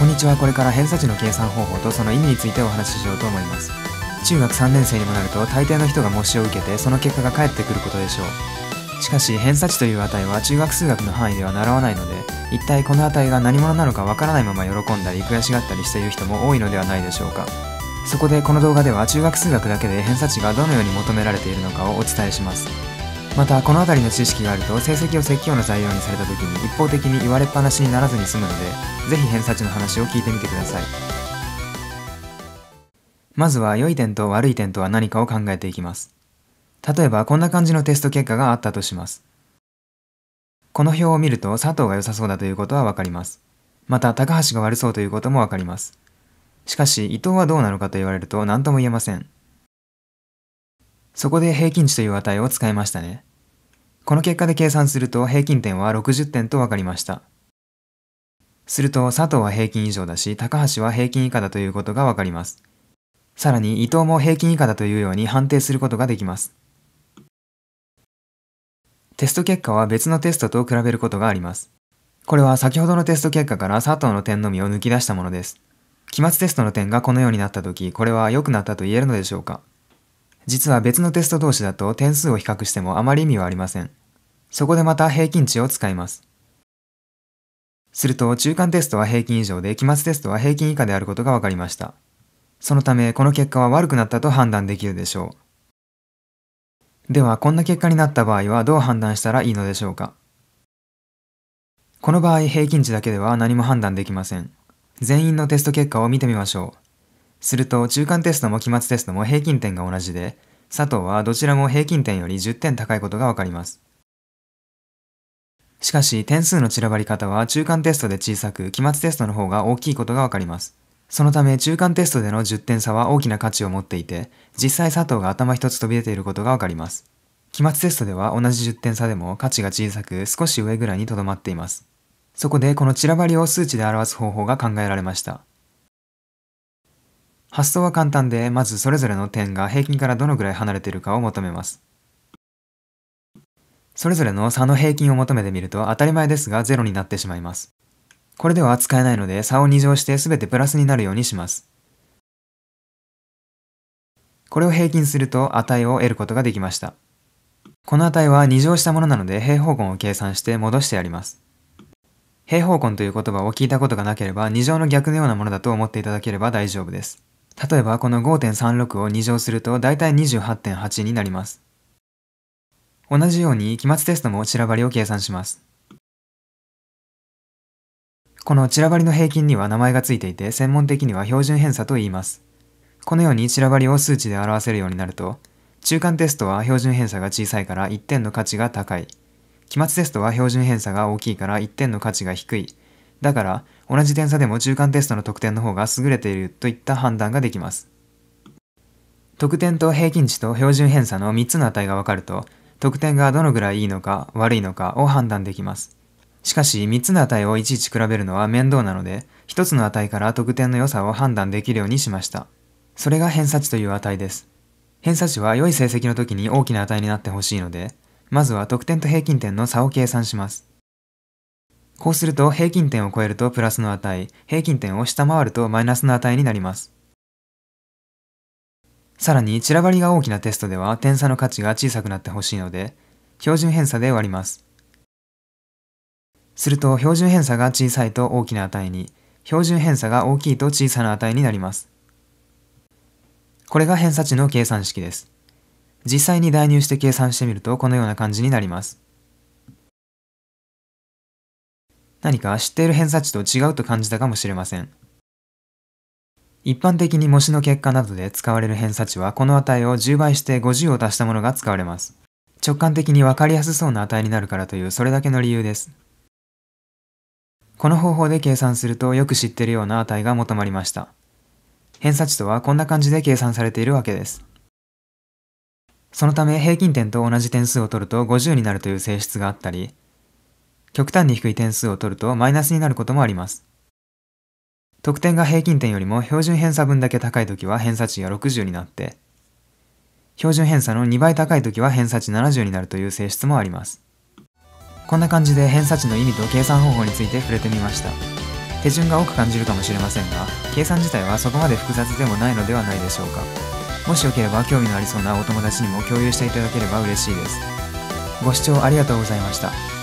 こんにちはこれから偏差値の計算方法とその意味についてお話ししようと思います中学3年生にもなると大抵の人が模試を受けてその結果が返ってくることでしょうしかし偏差値という値は中学数学の範囲では習わないので一体この値が何者なのかわからないまま喜んだり悔しがったりしている人も多いのではないでしょうかそこでこの動画では中学数学だけで偏差値がどのように求められているのかをお伝えしますまたこの辺りの知識があると成績を説教の材料にされた時に一方的に言われっぱなしにならずに済むのでぜひ偏差値の話を聞いてみてくださいまずは良い点と悪い点とは何かを考えていきます例えばこんな感じのテスト結果があったとしますこの表を見ると佐藤が良さそうだということはわかりますまた高橋が悪そうということもわかりますしかし伊藤はどうなのかと言われると何とも言えませんそこで平均値という値を使いましたね。この結果で計算すると平均点は60点と分かりました。すると佐藤は平均以上だし、高橋は平均以下だということが分かります。さらに伊藤も平均以下だというように判定することができます。テスト結果は別のテストと比べることがあります。これは先ほどのテスト結果から佐藤の点のみを抜き出したものです。期末テストの点がこのようになった時、これは良くなったと言えるのでしょうか実は別のテスト同士だと点数を比較してもあまり意味はありません。そこでまた平均値を使います。すると中間テストは平均以上で期末テストは平均以下であることが分かりました。そのためこの結果は悪くなったと判断できるでしょう。ではこんな結果になった場合はどう判断したらいいのでしょうか。この場合平均値だけでは何も判断できません。全員のテスト結果を見てみましょう。すると中間テストも期末テストも平均点が同じで、佐藤はどちらも平均点より10点高いことがわかります。しかし点数の散らばり方は中間テストで小さく期末テストの方が大きいことがわかります。そのため中間テストでの10点差は大きな価値を持っていて、実際佐藤が頭一つ飛び出ていることがわかります。期末テストでは同じ10点差でも価値が小さく少し上ぐらいにとどまっています。そこでこの散らばりを数値で表す方法が考えられました。発想は簡単で、まずそれぞれの点が平均からどのぐらい離れているかを求めます。それぞれの差の平均を求めてみると当たり前ですが0になってしまいます。これでは使えないので差を2乗して全てプラスになるようにします。これを平均すると値を得ることができました。この値は2乗したものなので平方根を計算して戻してやります。平方根という言葉を聞いたことがなければ2乗の逆のようなものだと思っていただければ大丈夫です。例えばこの5.36を2乗すると大体28.8になります。同じように期末テストも散らばりを計算します。この散らばりの平均には名前がついていて専門的には標準偏差と言います。このように散らばりを数値で表せるようになると、中間テストは標準偏差が小さいから1点の価値が高い。期末テストは標準偏差が大きいから1点の価値が低いだから、同じ点差でも中間テストの得点の方が優れているといった判断ができます。得点と平均値と標準偏差の3つの値が分かると、得点がどのぐらいいいのか悪いのかを判断できます。しかし、3つの値をいちいち比べるのは面倒なので、1つの値から得点の良さを判断できるようにしました。それが偏差値という値です。偏差値は良い成績の時に大きな値になってほしいので、まずは得点と平均点の差を計算します。こうすると平均点を超えるとプラスの値、平均点を下回るとマイナスの値になります。さらに散らばりが大きなテストでは点差の価値が小さくなってほしいので、標準偏差で割ります。すると標準偏差が小さいと大きな値に、標準偏差が大きいと小さな値になります。これが偏差値の計算式です。実際に代入して計算してみるとこのような感じになります。何か知っている偏差値と違うと感じたかもしれません。一般的に模試の結果などで使われる偏差値はこの値を10倍して50を足したものが使われます。直感的に分かりやすそうな値になるからというそれだけの理由です。この方法で計算するとよく知っているような値が求まりました。偏差値とはこんな感じで計算されているわけです。そのため平均点と同じ点数を取ると50になるという性質があったり、極端に低い点数を取るとマイナスになることもあります。得点が平均点よりも標準偏差分だけ高い時は偏差値が60になって、標準偏差の2倍高い時は偏差値70になるという性質もあります。こんな感じで偏差値の意味と計算方法について触れてみました。手順が多く感じるかもしれませんが、計算自体はそこまで複雑でもないのではないでしょうか。もしよければ興味のありそうなお友達にも共有していただければ嬉しいです。ご視聴ありがとうございました。